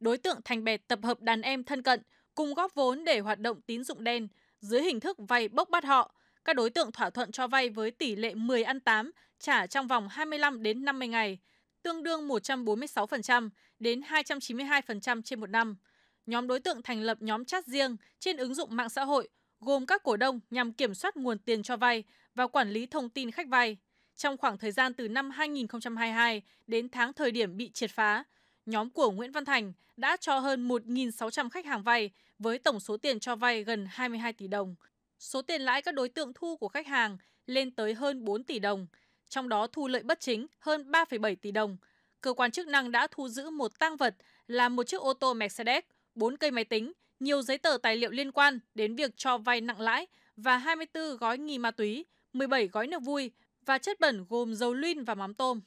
đối tượng thành bè tập hợp đàn em thân cận cùng góp vốn để hoạt động tín dụng đen dưới hình thức vay bốc bắt họ. Các đối tượng thỏa thuận cho vay với tỷ lệ 10 ăn 8, trả trong vòng 25 đến 50 ngày, tương đương 146% đến 292% trên một năm. Nhóm đối tượng thành lập nhóm chat riêng trên ứng dụng mạng xã hội gồm các cổ đông nhằm kiểm soát nguồn tiền cho vay và quản lý thông tin khách vay. Trong khoảng thời gian từ năm 2022 đến tháng thời điểm bị triệt phá, nhóm của Nguyễn Văn Thành đã cho hơn 1.600 khách hàng vay với tổng số tiền cho vay gần 22 tỷ đồng. Số tiền lãi các đối tượng thu của khách hàng lên tới hơn 4 tỷ đồng, trong đó thu lợi bất chính hơn 3,7 tỷ đồng. Cơ quan chức năng đã thu giữ một tang vật là một chiếc ô tô Mercedes, 4 cây máy tính, nhiều giấy tờ tài liệu liên quan đến việc cho vay nặng lãi và 24 gói nghi ma túy, 17 gói nước vui và chất bẩn gồm dầu luyên và mắm tôm.